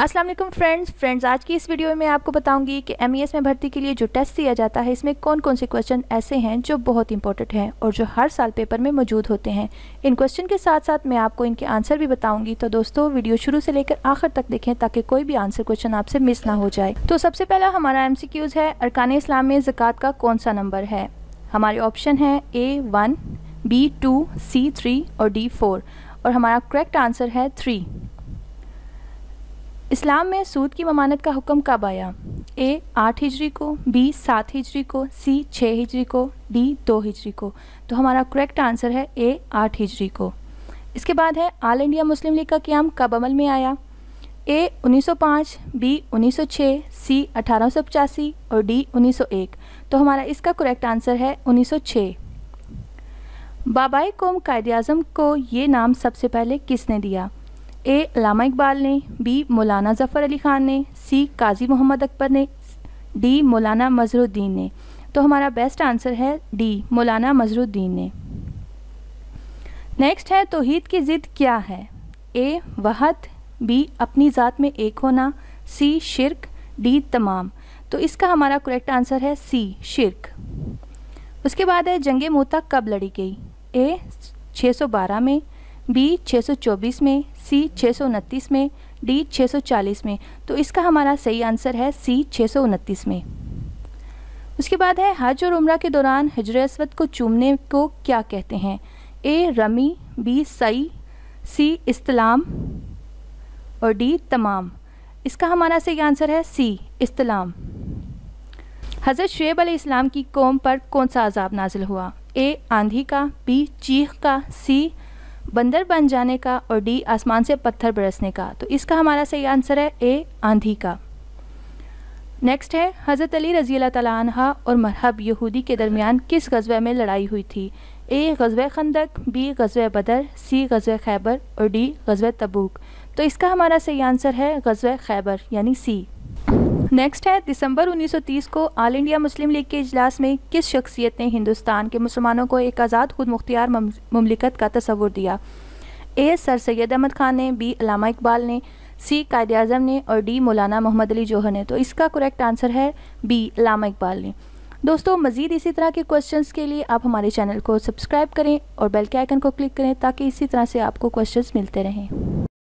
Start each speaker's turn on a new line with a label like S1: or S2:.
S1: अस्सलाम वालेकुम friends friends आज की इस वीडियो में आपको बताऊंगी कि एम e में भर्ती के लिए जो टेस्ट दिया जाता है इसमें कौन कौन से क्वेश्चन ऐसे हैं जो बहुत इंपॉर्टेंट हैं और जो हर साल पेपर में मौजूद होते हैं इन क्वेश्चन के साथ साथ मैं आपको इनके आंसर भी बताऊंगी तो दोस्तों वीडियो शुरू से लेकर आखिर तक देखें ताकि कोई भी आंसर क्वेश्चन आपसे मिस ना हो जाए तो सबसे पहला हमारा एम है अरकान इस्लाम में ज़क़़त का कौन सा नंबर है हमारे ऑप्शन है A one B two C three और डी फोर और हमारा करेक्ट आंसर है थ्री इस्लाम में सूद की ममानत का हुक्म कब आया ए आठ हिजरी को बी सात हिजरी को सी छः हिजरी को डी दो हिजरी को तो हमारा करेक्ट आंसर है ए आठ हिजरी को इसके बाद है आल इंडिया मुस्लिम लीग का क्याम कब अमल में आया ए 1905, बी 1906, सी अठारह और डी 1901 तो हमारा इसका करेक्ट आंसर है 1906। बाबाई कौम कायद अजम को ये नाम सबसे पहले किसने दिया ए लामा इकबाल ने बी मौलाना ज़फ़र अली ख़ान ने सी काजी मोहम्मद अकबर ने डी मौलाना मजरुद्दीन ने तो हमारा बेस्ट आंसर है डी मौलाना मजरुद्दीन ने नेक्स्ट है तोहद की ज़िद क्या है ए वहद बी अपनी ज़ात में एक होना सी शिरक डी तमाम तो इसका हमारा करेक्ट आंसर है सी शिरक उसके बाद है जंग मोता कब लड़ी गई ए 612 में बी 624 में सी 629 में डी 640 में तो इसका हमारा सही आंसर है सी 629 में उसके बाद है हज और उम्र के दौरान हजर असवद को चूमने को क्या कहते हैं ए रमी बी सई सी इस्तलाम और डी तमाम इसका हमारा सही आंसर है सी इस्तलाम हज़रत शुएब इस्लाम की कौम पर कौन सा अजाब नाजिल हुआ ए आंधी का बी चीख का सी बंदर बन जाने का और डी आसमान से पत्थर बरसने का तो इसका हमारा सही आंसर है ए आंधी का नेक्स्ट है हज़रत अली रजी अल्लाह और मरहब यहूदी के दरमियान किस गजबे में लड़ाई हुई थी ए गजब खंदक बी गजब बदर सी गजब खैबर और डी गजब तबूक तो इसका हमारा सही आंसर है गजब खैबर यानी सी नेक्स्ट है दिसंबर 1930 को ऑल इंडिया मुस्लिम लीग के इजलास में किस शख्सियत ने हिंदुस्तान के मुसलमानों को एक आज़ाद खुद मुख्तियार ममलिकत का तस्वुर दिया ए सर सैद अहमद खान ने बी अलामा इकबाल ने सी कायद अजम ने और डी मौलाना मोहम्मद अली जौहर ने तो इसका करेक्ट आंसर है बी अलामा इकबाल ने दोस्तों मज़ीद इसी तरह के क्वेश्चन के लिए आप हमारे चैनल को सब्सक्राइब करें और बेल के आइकन को क्लिक करें ताकि इसी तरह से आपको क्वेश्चन मिलते रहें